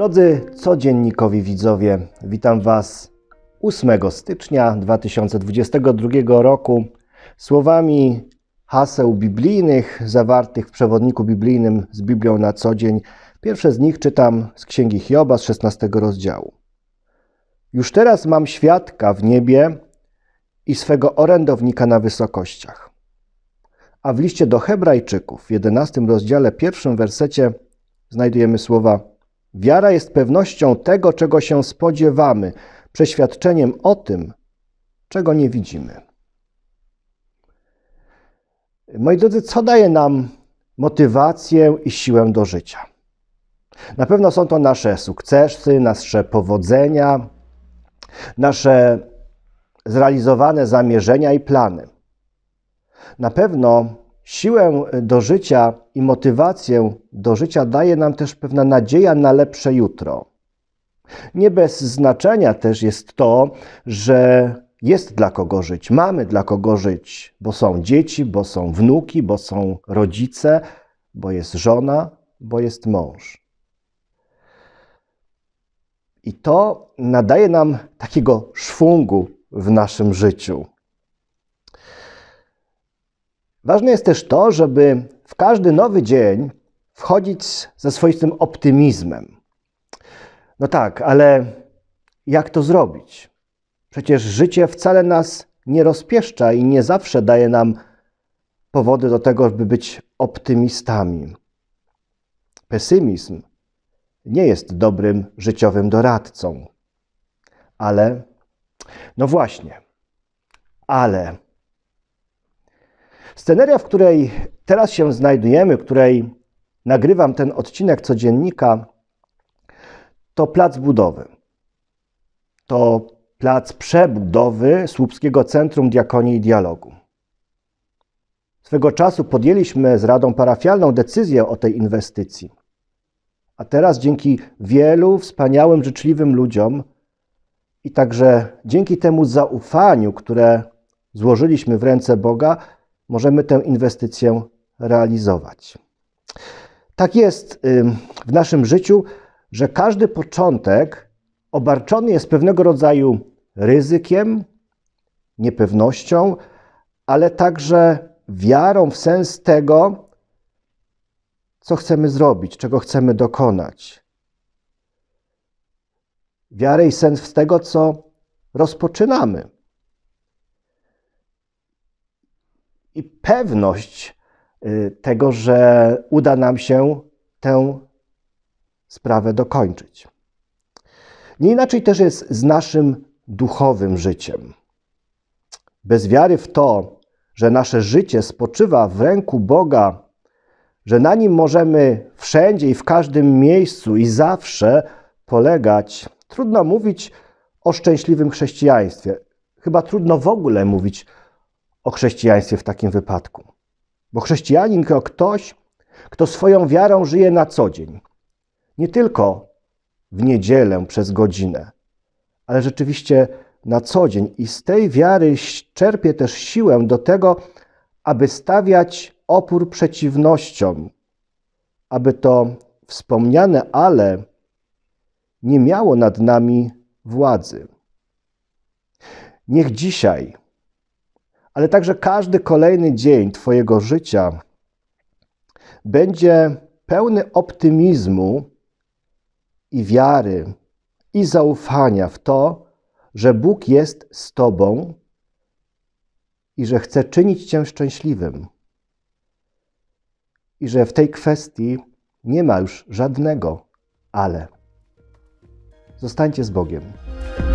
Drodzy codziennikowi widzowie, witam Was 8 stycznia 2022 roku słowami haseł biblijnych zawartych w przewodniku biblijnym z Biblią na co dzień. Pierwsze z nich czytam z Księgi Hioba z 16 rozdziału. Już teraz mam świadka w niebie i swego orędownika na wysokościach. A w liście do Hebrajczyków w 11 rozdziale, pierwszym wersecie znajdujemy słowa Wiara jest pewnością tego, czego się spodziewamy, przeświadczeniem o tym, czego nie widzimy. Moi drodzy, co daje nam motywację i siłę do życia? Na pewno są to nasze sukcesy, nasze powodzenia, nasze zrealizowane zamierzenia i plany. Na pewno Siłę do życia i motywację do życia daje nam też pewna nadzieja na lepsze jutro. Nie bez znaczenia też jest to, że jest dla kogo żyć, mamy dla kogo żyć, bo są dzieci, bo są wnuki, bo są rodzice, bo jest żona, bo jest mąż. I to nadaje nam takiego szwungu w naszym życiu. Ważne jest też to, żeby w każdy nowy dzień wchodzić ze swoistym optymizmem. No tak, ale jak to zrobić? Przecież życie wcale nas nie rozpieszcza i nie zawsze daje nam powody do tego, by być optymistami. Pesymizm nie jest dobrym życiowym doradcą. Ale, no właśnie, ale Sceneria, w której teraz się znajdujemy, w której nagrywam ten odcinek codziennika, to plac budowy. To plac przebudowy Słupskiego Centrum Diakonii i Dialogu. Swego czasu podjęliśmy z Radą Parafialną decyzję o tej inwestycji. A teraz dzięki wielu wspaniałym, życzliwym ludziom i także dzięki temu zaufaniu, które złożyliśmy w ręce Boga, możemy tę inwestycję realizować. Tak jest w naszym życiu, że każdy początek obarczony jest pewnego rodzaju ryzykiem, niepewnością, ale także wiarą w sens tego, co chcemy zrobić, czego chcemy dokonać. Wiarę i sens tego, co rozpoczynamy. i pewność y, tego, że uda nam się tę sprawę dokończyć. Nie inaczej też jest z naszym duchowym życiem. Bez wiary w to, że nasze życie spoczywa w ręku Boga, że na nim możemy wszędzie i w każdym miejscu i zawsze polegać, trudno mówić o szczęśliwym chrześcijaństwie. Chyba trudno w ogóle mówić o chrześcijaństwie w takim wypadku. Bo chrześcijanin to ktoś, kto swoją wiarą żyje na co dzień. Nie tylko w niedzielę przez godzinę, ale rzeczywiście na co dzień i z tej wiary czerpie też siłę do tego, aby stawiać opór przeciwnościom, aby to wspomniane ale nie miało nad nami władzy. Niech dzisiaj ale także każdy kolejny dzień Twojego życia będzie pełny optymizmu i wiary i zaufania w to, że Bóg jest z Tobą i że chce czynić Cię szczęśliwym. I że w tej kwestii nie ma już żadnego ale. Zostańcie z Bogiem.